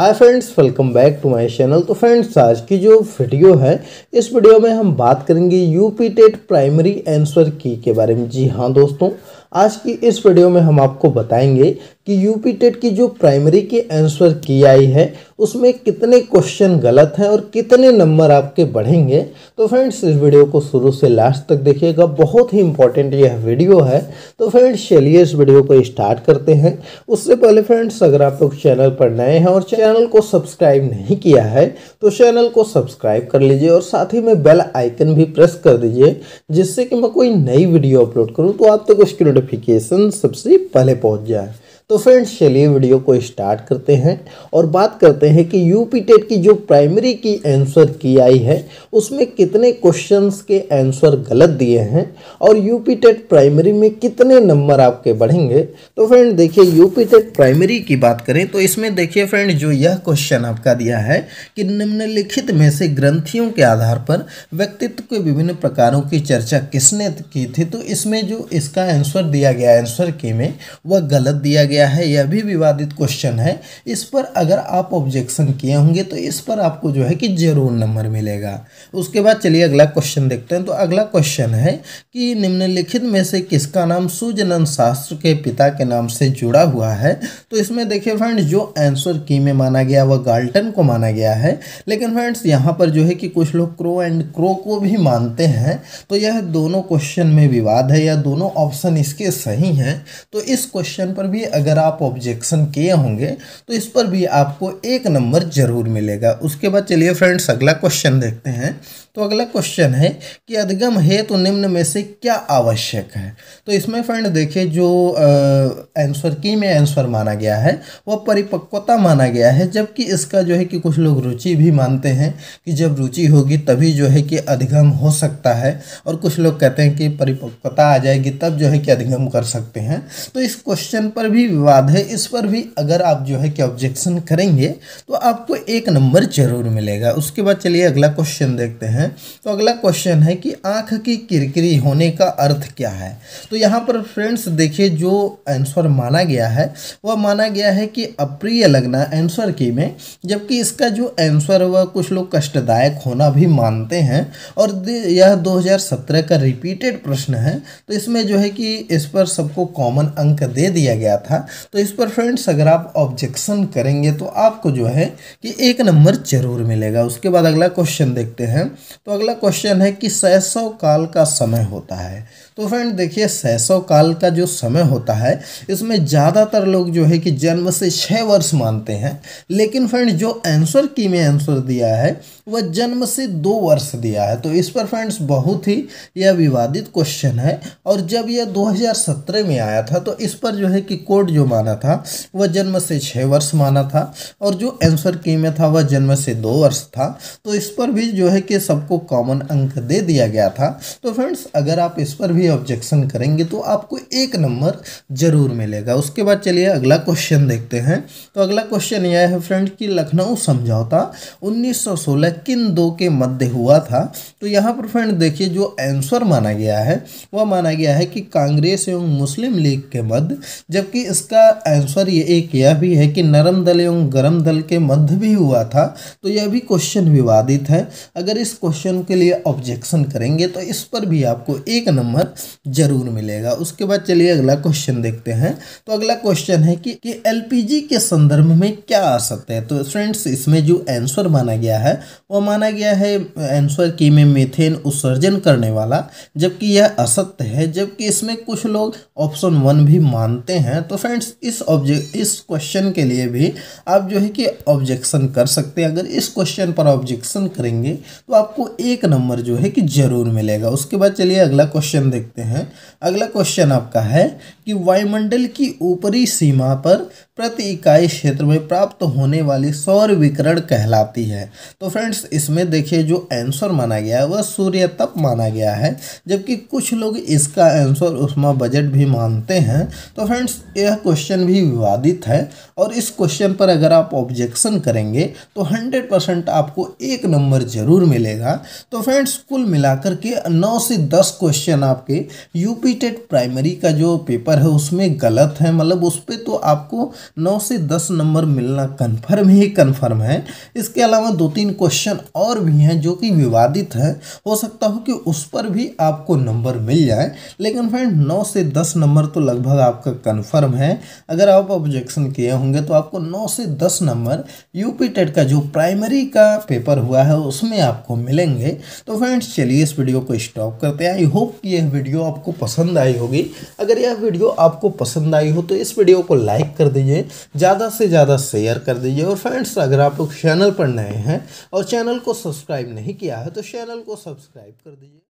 hi friends welcome back to my channel तो friends आज की जो वीडियो है इस वीडियो में हम बात करेंगे यूपी टेट प्राइमरी आंसर की के बारे में जी हाँ दोस्तों आज की इस वीडियो में हम आपको बताएंगे कि यूपी टेट की जो प्राइमरी की आंसर की आई है उसमें कितने क्वेश्चन गलत हैं और कितने नंबर आपके बढ़ेंगे तो फ्रेंड्स इस वीडियो को शुरू से लास्ट तक देखिएगा बहुत ही इंपॉर्टेंट यह वीडियो है तो फ्रेंड्स चलिए इस वीडियो को स्टार्ट करते हैं उससे पहले फ्रेंड्स अगर आप लोग चैनल पर नए हैं और चैनल को सब्सक्राइब नहीं किया है तो चैनल को सब्सक्राइब कर लीजिए और साथ ही में बेल आइकन भी प्रेस कर दीजिए जिससे कि मैं कोई नई वीडियो अपलोड करूँ तो आप तक तो उसकी नोटिफिकेशन सबसे पहले पहुँच जाए तो फ्रेंड्स चलिए वीडियो को स्टार्ट करते हैं और बात करते हैं कि यूपी टेट की जो प्राइमरी की आंसर की आई है उसमें कितने क्वेश्चंस के आंसर गलत दिए हैं और यूपी टेट प्राइमरी में कितने नंबर आपके बढ़ेंगे तो फ्रेंड देखिए यूपी टेट प्राइमरी की बात करें तो इसमें देखिए फ्रेंड जो यह क्वेश्चन आपका दिया है कि निम्नलिखित में से ग्रंथियों के आधार पर व्यक्तित्व के विभिन्न प्रकारों की चर्चा किसने की थी तो इसमें जो इसका आंसर दिया गया आंसर के में वह गलत दिया गया गया है यह भी विवादित क्वेश्चन है इस पर अगर आप ऑब्जेक्शन किए होंगे तो इस पर आपको जो है कि जरूर नंबर मिलेगा उसके बाद चलिए अगला क्वेश्चन देखते हैं तो अगला क्वेश्चन है कि निम्नलिखित में से किसका नाम सुजनन शास्त्र के पिता के नाम से जुड़ा हुआ है तो इसमें देखिए फ्रेंड्स जो आंसर की में माना गया वह गाल्टन को माना गया है लेकिन फ्रेंड्स यहाँ पर जो है कि कुछ लोग क्रो एंड क्रो को भी मानते हैं तो यह दोनों क्वेश्चन में विवाद है या दोनों ऑप्शन इसके सही हैं तो इस क्वेश्चन पर भी अगर अगर आप ऑब्जेक्शन किए होंगे तो इस पर भी आपको एक नंबर जरूर मिलेगा उसके बाद चलिए फ्रेंड्स अगला क्वेश्चन देखते हैं तो अगला क्वेश्चन है कि अधिगम हेतु तो निम्न में से क्या आवश्यक है तो इसमें फ्रेंड देखिए जो आंसर की में आंसर माना गया है वह परिपक्वता माना गया है जबकि इसका जो है कि कुछ लोग रुचि भी मानते हैं कि जब रुचि होगी तभी जो है कि अधिगम हो सकता है और कुछ लोग कहते हैं कि परिपक्वता आ जाएगी तब जो है कि अधिगम कर सकते हैं तो इस क्वेश्चन पर भी विवाद है इस पर भी अगर आप जो है कि ऑब्जेक्शन करेंगे तो आपको एक नंबर जरूर मिलेगा उसके बाद चलिए अगला क्वेश्चन देखते हैं हैं तो अगला क्वेश्चन है कि आँख की किरकिरी होने का अर्थ क्या है तो यहाँ पर फ्रेंड्स देखिए जो आंसर माना गया है वह माना गया है कि अप्रिय लगना आंसर के में जबकि इसका जो आंसर वह कुछ लोग कष्टदायक होना भी मानते हैं और यह 2017 का रिपीटेड प्रश्न है तो इसमें जो है कि इस पर सबको कॉमन अंक दे दिया गया था तो इस पर फ्रेंड्स अगर आप ऑब्जेक्शन करेंगे तो आपको जो है कि एक नंबर जरूर मिलेगा उसके बाद अगला क्वेश्चन देखते हैं तो अगला क्वेश्चन है कि सैसव काल का समय होता है तो फ्रेंड देखिए सैसव काल का जो समय होता है इसमें ज़्यादातर लोग जो है कि जन्म से छः वर्ष मानते हैं लेकिन फ्रेंड जो आंसर की में आंसर दिया है वह जन्म से दो वर्ष दिया है तो इस पर फ्रेंड्स बहुत ही यह विवादित क्वेश्चन है और जब यह 2017 में आया था तो इस पर जो है कि कोर्ट जो माना था वह जन्म से छः वर्ष माना था और जो आंसर की में था वह जन्म से दो वर्ष था तो इस पर भी जो है कि सबको कॉमन अंक दे दिया गया था तो फ्रेंड्स अगर आप इस पर भी भी ऑब्जेक्शन करेंगे तो आपको एक नंबर जरूर मिलेगा उसके बाद चलिए अगला क्वेश्चन देखते हैं तो अगला क्वेश्चन यह है फ्रेंड कि लखनऊ समझौता 1916 किन दो के मध्य हुआ था तो यहाँ पर फ्रेंड देखिए जो आंसर माना गया है वह माना गया है कि कांग्रेस एवं मुस्लिम लीग के मध्य जबकि इसका आंसर ये एक यह भी है कि नरम दल एवं गर्म दल के मध्य भी हुआ था तो यह भी क्वेश्चन विवादित है अगर इस क्वेश्चन के लिए ऑब्जेक्शन करेंगे तो इस पर भी आपको एक नंबर जरूर मिलेगा उसके बाद चलिए अगला क्वेश्चन देखते हैं तो अगला क्वेश्चन है कि, कि एलपीजी के संदर्भ में क्या आ सकते हैं तो फ्रेंड्स इसमें जो आंसर माना गया है वो माना गया है आंसर की में मीथेन उत्सर्जन करने वाला जबकि यह असत्य है जबकि इसमें कुछ लोग ऑप्शन वन भी मानते हैं तो फ्रेंड्स इस ऑब्जेक्ट इस क्वेश्चन के लिए भी आप जो है कि ऑब्जेक्शन कर सकते हैं अगर इस क्वेश्चन पर ऑब्जेक्शन करेंगे तो आपको एक नंबर जो है कि जरूर मिलेगा उसके बाद चलिए अगला क्वेश्चन देख देखते हैं अगला क्वेश्चन आपका है कि वायुमंडल की ऊपरी सीमा पर प्रति इकाई क्षेत्र में प्राप्त होने वाली सौर विकरण कहलाती है तो फ्रेंड्स इसमें देखिए जो आंसर माना गया है वह सूर्य तप माना गया है जबकि कुछ लोग इसका आंसर उष्मा बजट भी मानते हैं तो फ्रेंड्स यह क्वेश्चन भी विवादित है और इस क्वेश्चन पर अगर आप ऑब्जेक्शन करेंगे तो हंड्रेड परसेंट आपको एक नंबर जरूर मिलेगा तो फ्रेंड्स कुल मिलाकर के नौ से दस क्वेश्चन आपके आपके यूपी टेट प्राइमरी का जो पेपर है उसमें गलत है मतलब उस पर तो आपको नौ से दस नंबर मिलना कन्फर्म ही कन्फर्म है इसके अलावा दो तीन क्वेश्चन और भी हैं जो कि विवादित है हो सकता हो कि उस पर भी आपको नंबर मिल जाए लेकिन फ्रेंड नौ से दस नंबर तो लगभग आपका कन्फर्म है अगर आप ऑब्जेक्शन किए होंगे तो आपको नौ से दस नंबर यूपी टेट का जो प्राइमरी का पेपर हुआ है उसमें आपको मिलेंगे तो फ्रेंड्स चलिए इस वीडियो को स्टॉप करते हैं आई होप कि यह वीडियो आपको पसंद आई होगी अगर यह वीडियो आपको पसंद आई हो तो इस वीडियो को लाइक कर दीजिए ज़्यादा से ज़्यादा शेयर कर दीजिए और फ्रेंड्स अगर आप लोग चैनल पर नए हैं और चैनल को सब्सक्राइब नहीं किया है तो चैनल को सब्सक्राइब कर दीजिए